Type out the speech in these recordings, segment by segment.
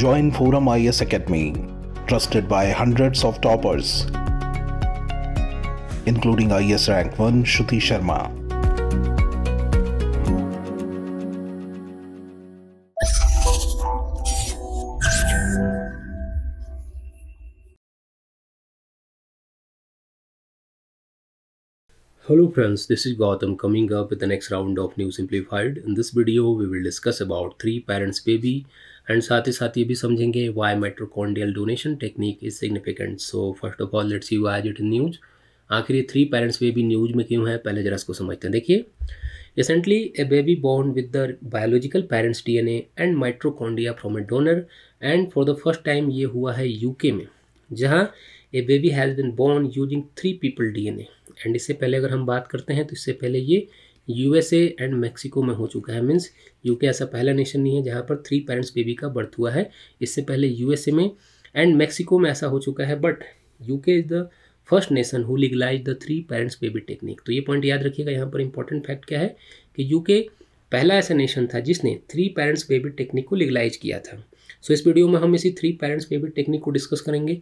join Forum IS Academy, trusted by hundreds of toppers, including IS rank 1 Shruti Sharma. Hello friends, this is Gautam coming up with the next round of New Simplified. In this video, we will discuss about 3 parents baby and साथ ही साथ ये भी समझेंगे why mitochondrial donation technique is significant so first of all let's यू आज इट news आखिर ये थ्री पेरेंट्स बेबी न्यूज में क्यों है पहले जरा इसको समझते हैं देखिए recently a baby born with the biological parents D N and mitochondria from a donor and for the first time ये हुआ है यूके में जहाँ a baby has been born using three people D A and इससे पहले अगर हम बात करते हैं तो इससे पहले ये यूएसए एंड मैक्सिको में हो चुका है मीन्स यूके ऐसा पहला नेशन नहीं है जहाँ पर थ्री पेरेंट्स बेबी का बर्थ हुआ है इससे पहले यूएसए में एंड मैक्सिको में ऐसा हो चुका है but UK is the first nation who legalize the three parents baby technique तो ये पॉइंट याद रखिएगा यहाँ पर इंपॉर्टेंट फैक्ट क्या है कि यूके पहला ऐसा नेशन था जिसने थ्री पेरेंट्स बेबी टेक्निक को लीगलाइज किया था सो so, इस वीडियो में हम इसी थ्री पेरेंट्स बेबी टेक्निक को डिस्कस करेंगे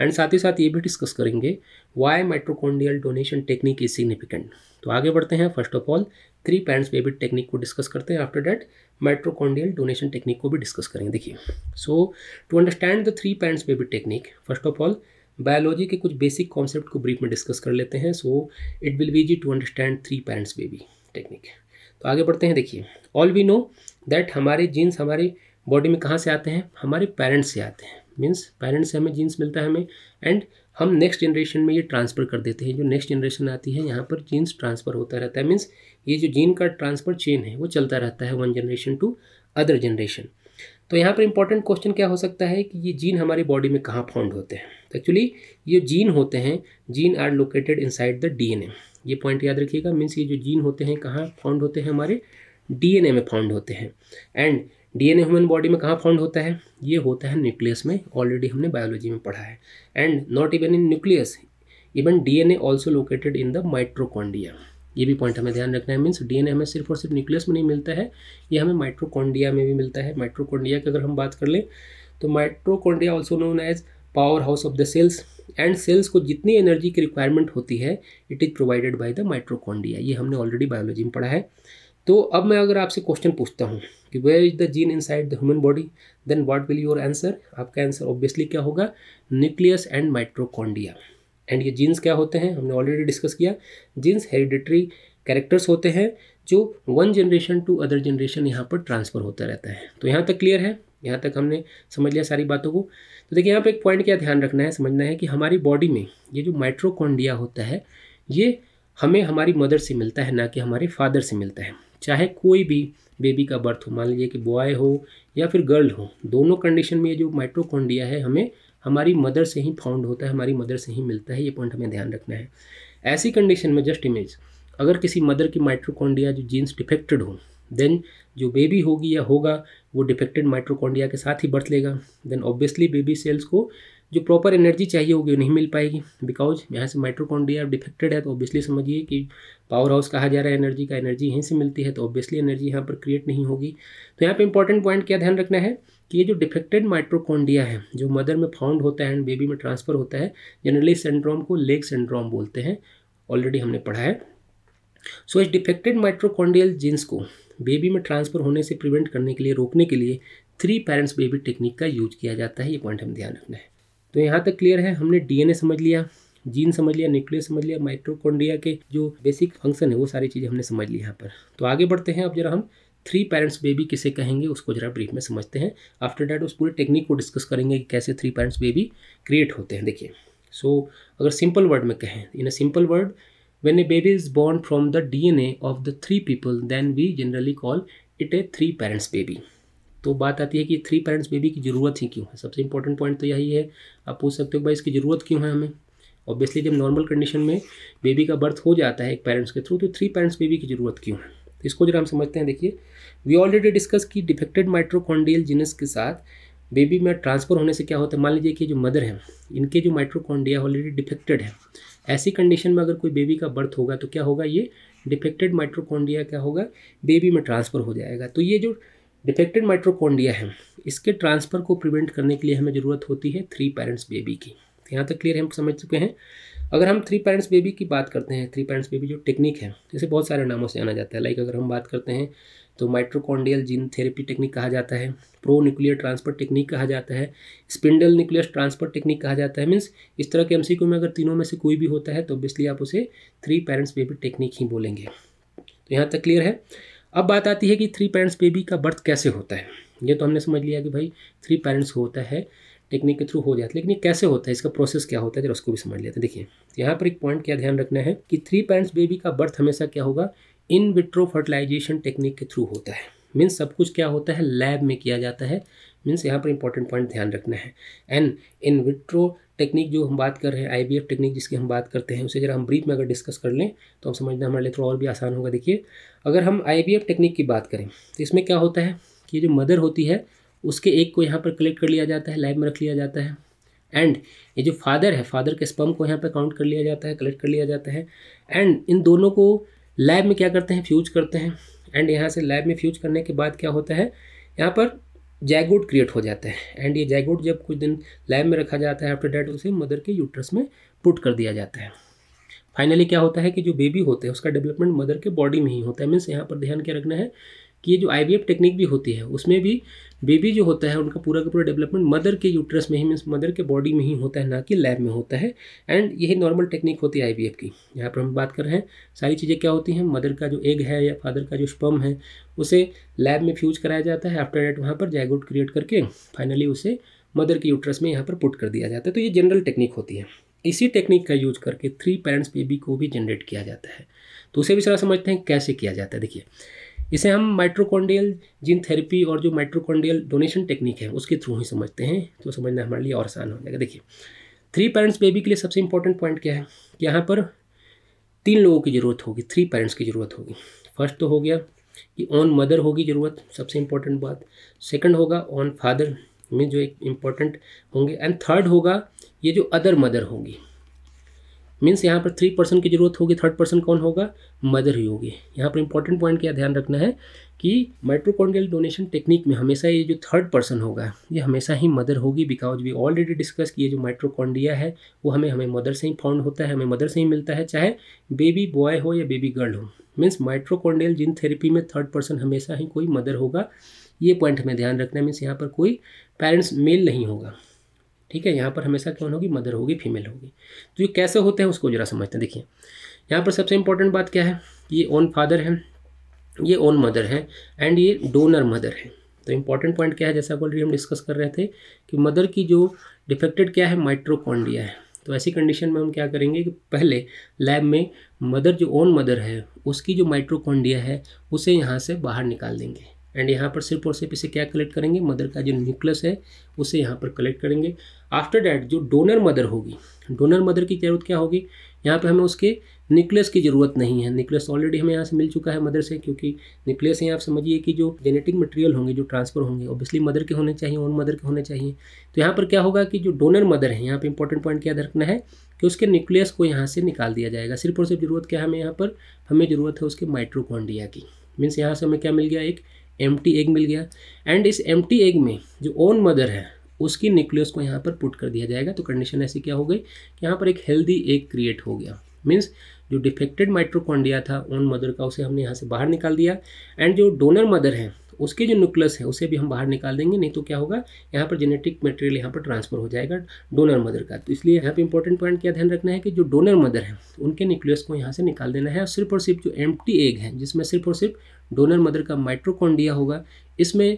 एंड साथ ही साथ ये भी डिस्कस करेंगे why mitochondrial donation technique is significant तो आगे बढ़ते हैं first of all three parents baby technique को डिस्कस करते हैं after that mitochondrial donation technique को भी डिस्कस करेंगे देखिए so to understand the three parents baby technique first of all biology के कुछ बेसिक कॉन्सेप्ट को ब्रीफ में डिस्कस कर लेते हैं so it will be easy to understand three parents baby technique तो आगे बढ़ते हैं देखिए ऑल वी नो दैट हमारे जीन्स हमारे बॉडी में कहाँ से आते हैं हमारे पेरेंट्स से आते हैं मीन्स पेरेंट्स से हमें जीन्स मिलता है हमें एंड हम नेक्स्ट जनरेशन में ये ट्रांसफ़र कर देते हैं जो नेक्स्ट जनरेशन आती है यहाँ पर जीन्स ट्रांसफ़र होता रहता है मीन्स ये जो जीन का ट्रांसफ़र चेन है वो चलता रहता है one generation to other generation तो यहाँ पर इंपॉर्टेंट क्वेश्चन क्या हो सकता है कि ये जीन हमारी बॉडी में कहाँ फाउंड होते हैं एक्चुअली ये जीन होते हैं gene are located inside the DNA ये पॉइंट याद रखिएगा मीन्स ये जो जीन होते हैं कहाँ फाउंड होते हैं हमारे डीएनए में फाउंड होते हैं एंड डीएनए ह्यूमन बॉडी में कहाँ फाउंड होता है ये होता है न्यूक्लियस में ऑलरेडी हमने बायोलॉजी में पढ़ा है and not even in nucleus even DNA also located in the mitochondria ये भी पॉइंट हमें ध्यान रखना है मीन्स डीएनए हमें सिर्फ और सिर्फ न्यूक्लियस में नहीं मिलता है ये हमें माइट्रोकॉन्डिया में भी मिलता है माइट्रोकॉन्डिया की अगर हम बात कर लें तो mitochondria also known as power house of the cells and cells को जितनी एनर्जी की रिक्वायरमेंट होती है it is provided by the mitochondria ये हमने ऑलरेडी बायोलॉजी में पढ़ा है तो अब मैं अगर आपसे क्वेश्चन पूछता हूँ कि where is the gene inside the human body then what will your answer आपका आंसर ऑब्वियसली क्या होगा न्यूक्लियस एंड माइट्रोकॉन्डिया एंड ये जीन्स क्या होते हैं हमने ऑलरेडी डिस्कस किया जीन्स हेरिडिटरी कैरेक्टर्स होते हैं जो one generation to other generation यहाँ पर ट्रांसफ़र होता रहता है तो यहाँ तक क्लियर है यहाँ तक हमने समझ लिया सारी बातों को तो देखिए यहाँ पे एक पॉइंट क्या ध्यान रखना है समझना है कि हमारी बॉडी में ये जो माइट्रोकॉन्डिया होता है ये हमें हमारी मदर से मिलता है ना कि हमारे फादर से मिलता है चाहे कोई भी बेबी का बर्थ हो मान लीजिए कि बॉय हो या फिर गर्ल हो दोनों कंडीशन में ये जो माइट्रोकॉन्डिया है हमें हमारी मदर से ही फाउंड होता है हमारी मदर से ही मिलता है ये पॉइंट हमें ध्यान रखना है ऐसी कंडीशन में जस्ट इमेज अगर किसी मदर की माइट्रोकॉन्डिया जो जीन्स डिफेक्टेड हो देन जो बेबी होगी या होगा वो डिफेक्टेड माइट्रोकॉन्डिया के साथ ही बर्थ लेगा देन ऑब्वियसली बेबी सेल्स को जो प्रॉपर एनर्जी चाहिए होगी वो नहीं मिल पाएगी बिकॉज यहाँ से माइट्रोकॉन्ड्रिया डिफेक्टेड है तो ऑब्वियसली समझिए कि पावर हाउस कहा जा रहा है एनर्जी का एनर्जी यहीं से मिलती है तो ऑब्वियसली एनर्जी यहाँ पर क्रिएट नहीं होगी तो यहाँ पे इंपॉर्टेंट पॉइंट क्या ध्यान रखना है कि ये जो डिफेक्टेड माइट्रोकॉन्डिया है जो मदर में फाउंड होता है एंड बेबी में ट्रांसफ़र होता है जनरली सेंड्रोम को लेग सिंड्रोम बोलते हैं ऑलरेडी हमने पढ़ा है सो इस डिफेक्टेड माइट्रोकॉन्डियल जीन्स को बेबी में ट्रांसफ़र होने से प्रिवेंट करने के लिए रोकने के लिए थ्री पेरेंट्स बेबी टेक्निक का यूज किया जाता है ये पॉइंट हम ध्यान रखना है तो यहाँ तक क्लियर है हमने डीएनए समझ लिया जीन समझ लिया न्यूक्लियस समझ लिया माइट्रोकोन्ड्रिया के जो बेसिक फंक्शन है वो सारी चीज़ें हमने समझ ली यहाँ पर तो आगे बढ़ते हैं अब जरा हम थ्री पेरेंट्स बेबी किसे कहेंगे उसको जरा ब्रीफ में समझते हैं आफ्टर डैट उस पूरे टेक्निक को डिस्कस करेंगे कि कैसे थ्री पेरेंट्स बेबी क्रिएट होते हैं देखिए सो so, अगर सिंपल वर्ड में कहें in a simple word when a baby is born from the dna of the three people then we generally call it a three parents baby तो बात आती है कि थ्री पेरेंट्स बेबी की ज़रूरत ही क्यों है सबसे इंपॉर्टेंट पॉइंट तो यही है आप पूछ सकते हो भाई इसकी ज़रूरत क्यों है हमें ऑब्वियसली जब नॉर्मल कंडीशन में बेबी का बर्थ हो जाता है एक पेरेंट्स के थ्रू तो थ्री पेरेंट्स बेबी की ज़रूरत क्यों है इसको जरा हम समझते हैं देखिए वी ऑलरेडी डिस्कस की डिफेक्टेड माइट्रोकॉन्डियल जिनस के साथ बेबी में ट्रांसफ़र होने से क्या होता है मान लीजिए कि जो मदर है इनके जो माइट्रोकॉन्डिया ऑलरेडी डिफेक्टेड है ऐसी कंडीशन में अगर कोई बेबी का बर्थ होगा तो क्या होगा ये डिफेक्टेड माइट्रोकॉन्डिया क्या होगा बेबी में ट्रांसफ़र हो जाएगा तो ये जो डिफेक्टेड माइट्रोकोन्डिया है इसके ट्रांसफ़र को प्रिवेंट करने के लिए हमें ज़रूरत होती है थ्री पेरेंट्स बेबी की यहाँ तक क्लियर हम समझ चुके हैं अगर हम थ्री पेरेंट्स बेबी की बात करते हैं थ्री पेरेंट्स बेबी जो टेक्निक है इसे बहुत सारे नामों से जाना जाता है लाइक अगर हम बात करते हैं तो माइट्रोकॉन्डियल जीन थेरेपी टेक्निक कहा जाता है प्रो न्यूक्लियर ट्रांसफर टेक्निक कहा जाता है स्पिंडल न्यूक्लियर ट्रांसफर टेक्निक कहा जाता है मीन्स इस तरह के क्यू में अगर तीनों में से कोई भी होता है तो ऑब्वियसली आप उसे थ्री पेरेंट्स बेबी टेक्निक ही बोलेंगे तो यहाँ तक क्लियर है अब बात आती है कि थ्री पेरेंट्स बेबी का बर्थ कैसे होता है ये तो हमने समझ लिया कि भाई थ्री पेरेंट्स होता है टेक्निक के थ्रू हो जाता है लेकिन ये कैसे होता है इसका प्रोसेस क्या होता है जरा उसको भी समझ लेते हैं देखिए यहाँ पर एक पॉइंट क्या ध्यान रखना है कि थ्री पेरेंट्स बेबी का बर्थ हमेशा क्या होगा इन विट्रो फर्टिलाइजेशन टेक्निक के थ्रू होता है मीन्स सब कुछ क्या होता है लैब में किया जाता है मीन्स यहाँ पर इंपॉर्टेंट पॉइंट ध्यान रखना है एंड इन विट्रो टेक्निक जो हम बात कर रहे हैं आई बी एफ़ टेक्निक जिसकी हम बात करते हैं उसे ज़रा हम ब्रीफ में अगर डिस्कस कर लें तो हम समझना हमारे लिए थोड़ा और भी आसान होगा देखिए अगर हम आई बी एफ टेक्निक की बात करें तो इसमें क्या होता है कि जो मदर होती है उसके एक को यहाँ पर कलेक्ट कर लिया जाता है लैब में रख लिया जाता है एंड ये जो फादर है फादर के स्पम को यहाँ पर काउंट कर लिया जाता है कलेक्ट कर लिया जाता है एंड इन दोनों को लैब में क्या करते हैं फ्यूज करते हैं एंड यहाँ से लैब में फ्यूज करने के बाद क्या होता है यहाँ पर जैगोट क्रिएट हो जाता है एंड ये जैगोट जब कुछ दिन लैब में रखा जाता है आफ्टर डैट उसे मदर के यूट्रस में पुट कर दिया जाता है फाइनली क्या होता है कि जो बेबी होते हैं उसका डेवलपमेंट मदर के बॉडी में ही होता है मीन्स यहाँ पर ध्यान क्या रखना है कि ये जो आई टेक्निक भी होती है उसमें भी बेबी जो होता है उनका पूरा का पूरा डेवलपमेंट मदर के यूट्रस में ही मीन्स मदर के बॉडी में ही होता है ना कि लैब में होता है एंड यही नॉर्मल टेक्निक होती है आई की यहाँ पर हम बात कर रहे हैं सारी चीज़ें क्या होती हैं मदर का जो एग है या फादर का जो स्पम है उसे लैब में फ्यूज कराया जाता है आफ्टर डेट वहाँ पर जैगोट क्रिएट करके फाइनली उसे मदर के यूट्रस में यहाँ पर पुट कर दिया जाता है तो ये जनरल टेक्निक होती है इसी टेक्निक का यूज करके थ्री पेरेंट्स बेबी को भी जनरेट किया जाता है तो उसे भी सारा समझते हैं कैसे किया जाता है देखिए इसे हम माइट्रोकॉन्डियल जीन थेरेपी और जो माइट्रोकॉन्डियल डोनेशन टेक्निक है उसके थ्रू ही समझते हैं तो समझना हमारे लिए और आसान हो जाएगा देखिए थ्री पेरेंट्स बेबी के लिए सबसे इंपॉर्टेंट पॉइंट क्या है कि यहाँ पर तीन लोगों की ज़रूरत होगी थ्री पेरेंट्स की ज़रूरत होगी फर्स्ट तो हो गया कि ऑन मदर होगी ज़रूरत सबसे इम्पोर्टेंट बात सेकंड होगा ऑन फादर में जो एक इम्पॉर्टेंट होंगे एंड थर्ड होगा ये जो अदर मदर होगी मीन्स यहाँ पर थ्री पर्सन की जरूरत होगी थर्ड पर्सन कौन होगा मदर ही होगी यहाँ पर इंपॉर्टेंट पॉइंट क्या ध्यान रखना है कि माइट्रोकॉन्डियल डोनेशन टेक्निक में हमेशा ये जो थर्ड पर्सन होगा ये हमेशा ही मदर होगी बिकॉज वी ऑलरेडी डिस्कस किए जो माइट्रोकॉन्डिया है वो हमें हमें मदर से ही फाउंड होता है हमें मदर से ही मिलता है चाहे बेबी बॉय हो या बेबी गर्ल हो मीन्स माइट्रोकॉन्डियल जिन थेरेपी में थर्ड पर्सन हमेशा ही कोई मदर होगा ये पॉइंट हमें ध्यान रखना है मीन्स यहाँ पर कोई पेरेंट्स मेल नहीं होगा ठीक है यहाँ पर हमेशा कौन होगी मदर होगी फीमेल होगी तो ये कैसे होते हैं उसको जरा समझते हैं देखिए यहाँ पर सबसे इंपॉर्टेंट बात क्या है ये ओन फादर है ये ओन मदर है एंड ये डोनर मदर है तो इंपॉर्टेंट पॉइंट क्या है जैसा ऑलरेडी हम डिस्कस कर रहे थे कि मदर की जो डिफेक्टेड क्या है माइट्रोकॉन्डिया है तो ऐसी कंडीशन में हम क्या करेंगे कि पहले लैब में मदर जो ओन मदर है उसकी जो माइट्रोकॉन्डिया है उसे यहाँ से बाहर निकाल देंगे एंड यहाँ पर सिर्फ और सिर्फ इसे क्या कलेक्ट करेंगे मदर का जो न्यूक्लियस है उसे यहाँ पर कलेक्ट करेंगे आफ्टर डैट जो डोनर मदर होगी डोनर मदर की जरूरत क्या होगी यहाँ पर हमें उसके न्यूक्लियस की ज़रूरत नहीं है निकलेस ऑलरेडी हमें यहाँ से मिल चुका है मदर से क्योंकि न्यूक्लियस यहाँ आप समझिए कि जो जेनेटिक मटेरियल होंगे जो ट्रांसफ़र होंगे ऑब्वियसली मदर के होने चाहिए ओन मदर के होने चाहिए तो यहाँ पर क्या होगा कि जो डोनर मदर है यहाँ पर इंपॉर्टेंट पॉइंट क्या रखना है कि उसके न्यूक्लियस को यहाँ से निकाल दिया जाएगा सिर्फ और सिर्फ ज़रूरत क्या हमें यहाँ पर हमें ज़रूरत है उसके माइट्रोकॉन्डिया की मीन्स यहाँ से हमें क्या मिल गया एक एम एग मिल गया एंड इस एम एग में जो ओन मदर है उसकी न्यूक्लियस को यहाँ पर पुट कर दिया जाएगा तो कंडीशन ऐसी क्या हो गई कि यहाँ पर एक हेल्दी एग क्रिएट हो गया मीन्स जो डिफेक्टेड माइट्रोकॉन्डिया था ओन मदर का उसे हमने यहाँ से बाहर निकाल दिया एंड जो डोनर मदर है उसके जो न्यूक्लियस है उसे भी हम बाहर निकाल देंगे नहीं तो क्या होगा यहाँ पर जेनेटिक मटेरियल यहाँ पर ट्रांसफर हो जाएगा डोनर मदर का तो इसलिए यहाँ पर इंपॉर्टेंट पॉइंट क्या ध्यान रखना है कि जो डोनर मदर है उनके न्यूक्लियस को यहाँ से निकाल देना है और सिर्फ और सिर्फ जो एम्प्टी एग है जिसमें सिर्फ और सिर्फ डोनर मदर का माइट्रोकॉन्डिया होगा इसमें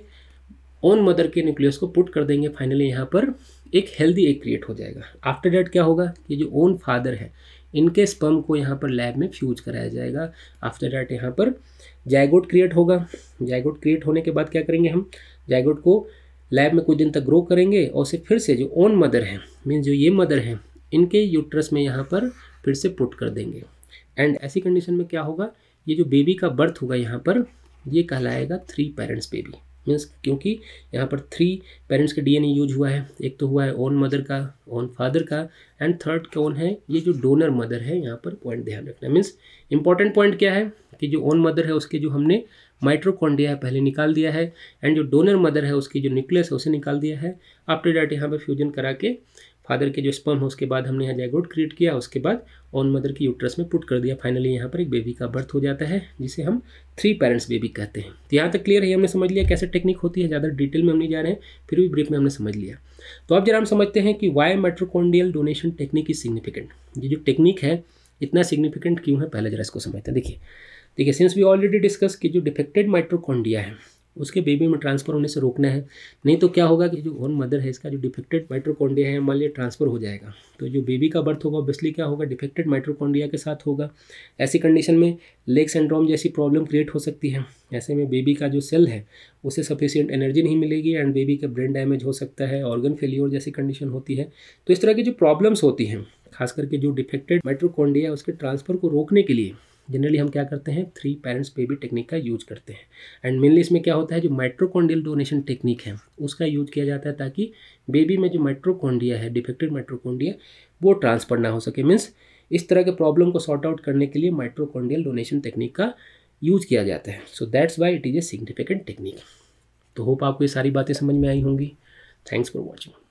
ओन मदर के न्यूक्लियस को पुट कर देंगे फाइनली यहाँ पर एक हेल्दी एग क्रिएट हो जाएगा आफ्टर डैट क्या होगा कि जो ओन फादर है इनके स्पम को यहाँ पर लैब में फ्यूज कराया जाएगा आफ्टर डैट यहाँ पर जैगोट क्रिएट होगा जैगोट क्रिएट होने के बाद क्या करेंगे हम जैगोट को लैब में कुछ दिन तक ग्रो करेंगे और उसे फिर से जो ओन मदर है मीन्स जो ये मदर है इनके यूट्रस में यहाँ पर फिर से पुट कर देंगे एंड ऐसी कंडीशन में क्या होगा ये जो बेबी का बर्थ होगा यहाँ पर ये कहलाएगा थ्री पेरेंट्स बेबी मीन्स क्योंकि यहाँ पर थ्री पेरेंट्स का डीएनए यूज हुआ है एक तो हुआ है ओन मदर का ओन फादर का एंड थर्ड कौन है ये जो डोनर मदर है यहाँ पर पॉइंट ध्यान रखना मीन्स इंपॉर्टेंट पॉइंट क्या है कि जो ओन मदर है उसके जो हमने माइट्रोकॉन्डिया है पहले निकाल दिया है एंड जो डोनर मदर है उसकी जो न्यूक्लियस है उसे निकाल दिया है आफ्टर डैट यहाँ पर फ्यूजन करा के फादर के जो स्पर्म है उसके बाद हमने यहाँ जैगोट क्रिएट किया उसके बाद ऑन मदर की यूट्रस में पुट कर दिया फाइनली यहाँ पर एक बेबी का बर्थ हो जाता है जिसे हम थ्री पेरेंट्स बेबी कहते हैं तो यहाँ तक क्लियर है हमने समझ लिया कैसे टेक्निक होती है ज़्यादा डिटेल में हम नहीं जा रहे हैं फिर भी ब्रीफ में हमने समझ लिया तो अब जरा हम समझते हैं कि why mitochondrial donation technique is significant ये जो टेक्निक है इतना सिग्निफिकेंट क्यों है पहले जरा इसको समझते हैं देखिए देखिए सिंस वी ऑलरेडी डिस्कस कि जो डिफेक्टेड माइट्रोकोंडिया है उसके बेबी में ट्रांसफ़र होने से रोकना है नहीं तो क्या होगा कि जो ओन मदर है इसका जो डिफेक्टेड माइट्रोकोंडिया है मान लिया ट्रांसफ़र हो जाएगा तो जो बेबी का बर्थ होगा ऑब्वियसली क्या होगा डिफेक्टेड माइट्रोकॉन्ड्रिया के साथ होगा ऐसी कंडीशन में लेग सिंड्रोम जैसी प्रॉब्लम क्रिएट हो सकती है ऐसे में बेबी का जो सेल है उसे सफिशियंट एनर्जी नहीं मिलेगी एंड बेबी का ब्रेन डैमेज हो सकता है ऑर्गन फेल्योर जैसी कंडीशन होती है तो इस तरह की जो प्रॉब्लम्स होती हैं खास करके जो डिफेक्टेड है उसके ट्रांसफ़र को रोकने के लिए जनरली हम क्या करते हैं थ्री पेरेंट्स बेबी टेक्निक का यूज करते हैं एंड मेनली इसमें क्या होता है जो माइट्रोकोंडियल डोनेशन टेक्निक है उसका यूज किया जाता है ताकि बेबी में जो माइट्रोकोंडिया है डिफेक्टेड माइट्रोकोंडिया वो ट्रांसफर ना हो सके मीन्स इस तरह के प्रॉब्लम को सॉर्ट आउट करने के लिए माइट्रोकोंडियल डोनेशन टेक्निक का यूज किया जाता है so that's why it is a significant technique तो होप आपको ये सारी बातें समझ में आई होंगी थैंक्स फॉर वॉचिंग